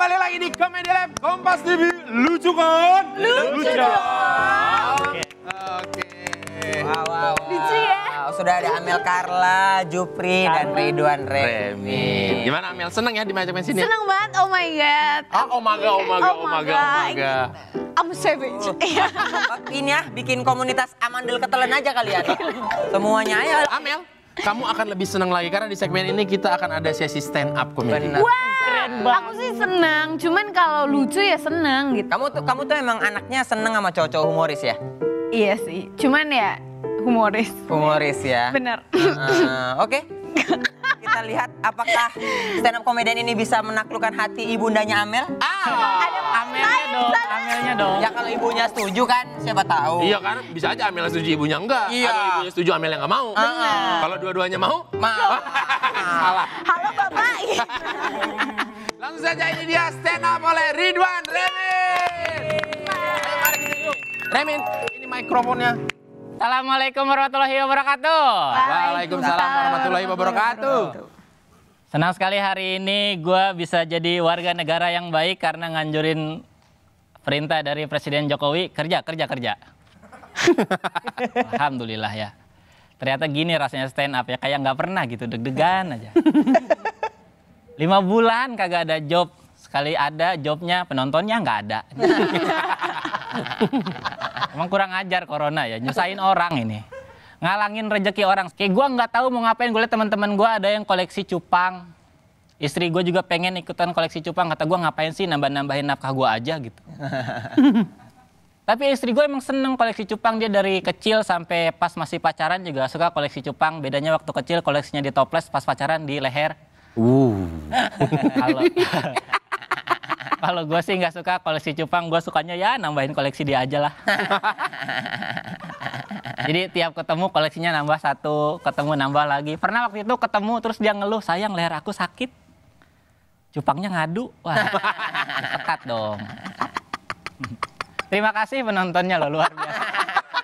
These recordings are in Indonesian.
kembali lagi di Comedy Lab Kompas TV Lucu kan? Lucu, dong. Oke. Wow, wow, wow. Lucu ya? Sudah ada Amel Carla, Jupri, Karla. dan Ridwan Remi. Gimana Amel? Seneng ya dimajakin sini? Seneng banget, oh, ah, oh my god. oh my god, oh my god, oh my god. Oh my god. I'm savage. Iya. Ini ya, bikin komunitas amandel ketelen aja kalian Semuanya ya. Amel, kamu akan lebih seneng lagi karena di segmen ini kita akan ada sesi stand up komedi. Wow banget. Aku sih senang, cuman kalau lucu ya senang gitu. Kamu tuh kamu tuh emang anaknya senang sama cowok-cowok humoris ya? Iya sih, cuman ya humoris. Humoris ya. Bener. Uh, Oke. Okay. Kita lihat apakah stand up komedian ini bisa menaklukkan hati ibundanya Amel? Ah, oh, Amelnya dong, Amelnya dong. Ya kalau ibunya setuju kan, siapa tahu. Iya kan, bisa aja Amel setuju ibunya enggak. Iya. Atau ibunya setuju Amelnya enggak mau. Uh, Kalau dua-duanya mau, mau. Iya. saja ini dia stand up oleh Ridwan Remin. Remin, ini mikrofonnya. Assalamualaikum warahmatullahi wabarakatuh. Waalaikumsalam warahmatullahi wabarakatuh. Senang sekali hari ini gue bisa jadi warga negara yang baik karena nganjurin perintah dari Presiden Jokowi kerja kerja kerja. Alhamdulillah ya. Ternyata gini rasanya stand up ya kayak nggak pernah gitu deg-degan aja. lima bulan kagak ada job sekali ada jobnya penontonnya nggak ada emang kurang ajar corona ya nyusahin orang ini ngalangin rejeki orang kayak gue nggak tahu mau ngapain gue liat teman-teman gue ada yang koleksi cupang istri gue juga pengen ikutan koleksi cupang kata gue ngapain sih nambah-nambahin nafkah gue aja gitu tapi istri gue emang seneng koleksi cupang dia dari kecil sampai pas masih pacaran juga suka koleksi cupang bedanya waktu kecil koleksinya di toples pas pacaran di leher Uh. Kalau kalau gue sih nggak suka koleksi cupang, gue sukanya ya nambahin koleksi dia aja lah. Jadi tiap ketemu koleksinya nambah satu, ketemu nambah lagi. Pernah waktu itu ketemu terus dia ngeluh, sayang leher aku sakit. Cupangnya ngadu, wah pekat dong. Terima kasih penontonnya loh luar biasa.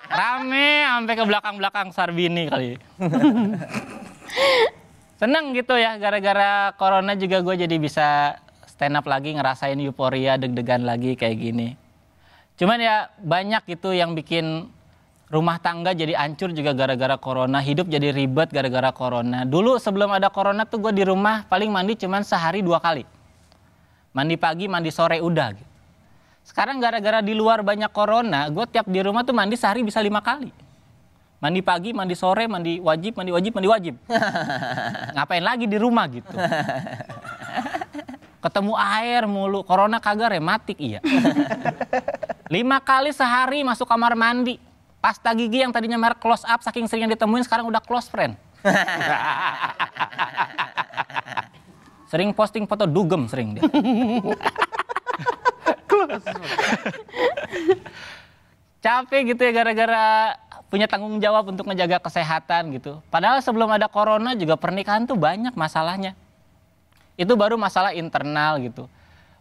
Rame sampai ke belakang-belakang Sarbini kali. seneng gitu ya gara-gara corona juga gue jadi bisa stand up lagi ngerasain euforia deg-degan lagi kayak gini cuman ya banyak gitu yang bikin rumah tangga jadi ancur juga gara-gara corona hidup jadi ribet gara-gara corona dulu sebelum ada corona tuh gue di rumah paling mandi cuman sehari dua kali mandi pagi mandi sore udah gitu. sekarang gara-gara di luar banyak corona gue tiap di rumah tuh mandi sehari bisa lima kali mandi pagi, mandi sore, mandi wajib, mandi wajib, mandi wajib. Ngapain lagi di rumah gitu. Ketemu air mulu, corona kagak rematik iya. Lima kali sehari masuk kamar mandi. Pasta gigi yang tadinya merek close up saking sering ditemuin sekarang udah close friend. sering posting foto dugem sering dia. Capek gitu ya gara-gara punya tanggung jawab untuk menjaga kesehatan gitu. Padahal sebelum ada corona juga pernikahan tuh banyak masalahnya. Itu baru masalah internal gitu.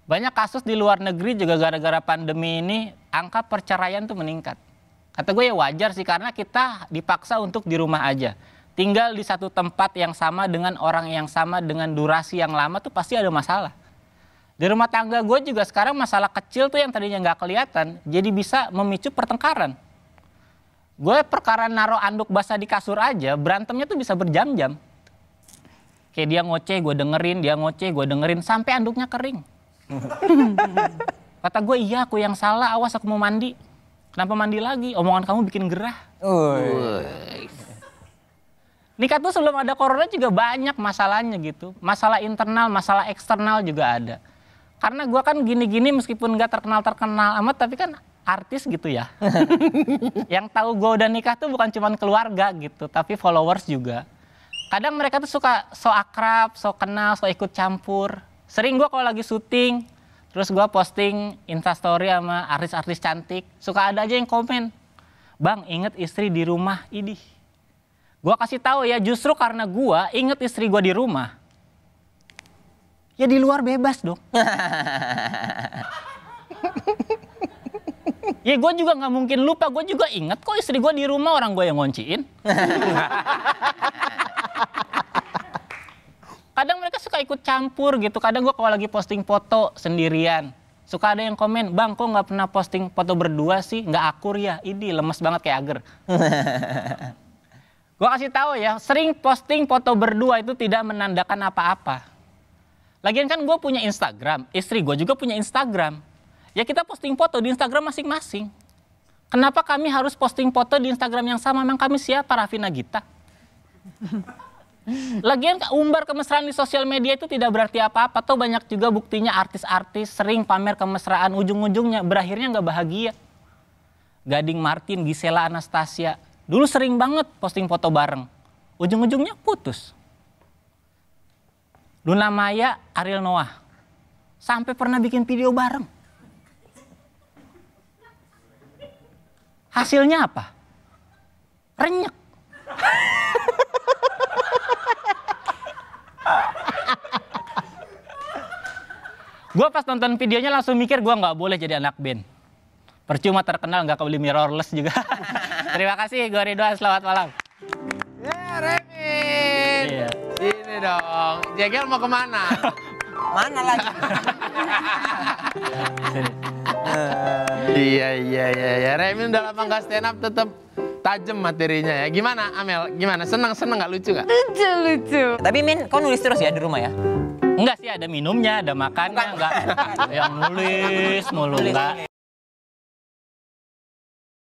Banyak kasus di luar negeri juga gara-gara pandemi ini angka perceraian tuh meningkat. Kata gue ya wajar sih karena kita dipaksa untuk di rumah aja. Tinggal di satu tempat yang sama dengan orang yang sama dengan durasi yang lama tuh pasti ada masalah. Di rumah tangga gue juga sekarang masalah kecil tuh yang tadinya nggak kelihatan jadi bisa memicu pertengkaran Gue perkara naruh anduk basah di kasur aja, berantemnya tuh bisa berjam-jam. Kayak dia ngoceh, gue dengerin, dia ngoceh, gue dengerin, sampai anduknya kering. Kata gue, iya aku yang salah, awas aku mau mandi. Kenapa mandi lagi? Omongan kamu bikin gerah. Uy. Nikah tuh sebelum ada corona juga banyak masalahnya gitu. Masalah internal, masalah eksternal juga ada. Karena gue kan gini-gini meskipun gak terkenal-terkenal amat, tapi kan artis gitu ya. yang tahu gue udah nikah tuh bukan cuma keluarga gitu, tapi followers juga. Kadang mereka tuh suka so akrab, so kenal, so ikut campur. Sering gue kalau lagi syuting, terus gue posting instastory sama artis-artis cantik, suka ada aja yang komen, bang inget istri di rumah ini. Gue kasih tahu ya, justru karena gue inget istri gue di rumah, ya di luar bebas dong. ya gue juga nggak mungkin lupa. Gue juga inget kok istri gue di rumah orang gue yang ngonciin. kadang mereka suka ikut campur gitu. Kadang gue kalau lagi posting foto sendirian. Suka ada yang komen, bang kok nggak pernah posting foto berdua sih? Nggak akur ya? Ini lemes banget kayak agar. gue kasih tahu ya, sering posting foto berdua itu tidak menandakan apa-apa. Lagian kan gue punya Instagram, istri gue juga punya Instagram Ya kita posting foto di Instagram masing-masing. Kenapa kami harus posting foto di Instagram yang sama? Memang kami siapa Raffi Nagita? Lagian umbar kemesraan di sosial media itu tidak berarti apa-apa. Tuh banyak juga buktinya artis-artis sering pamer kemesraan. Ujung-ujungnya berakhirnya nggak bahagia. Gading Martin, Gisela Anastasia. Dulu sering banget posting foto bareng. Ujung-ujungnya putus. Luna Maya, Ariel Noah. Sampai pernah bikin video bareng. Hasilnya apa? Renyek. gue pas nonton videonya langsung mikir gue nggak boleh jadi anak band. Percuma terkenal nggak kebeli mirrorless juga. Terima kasih gue Ridwan, selamat malam. Ya Remin, Yeah. sini dong. Jegel mau kemana? Mana lagi? iya iya iya ya. Remin udah lama nggak stand up tetap tajem materinya ya. Gimana Amel? Gimana? Seneng seneng nggak lucu nggak? Lucu lucu. Tapi Min, kau nulis terus ya di rumah ya? Enggak sih, ada minumnya, ada makannya, enggak. Yang nulis mulu enggak.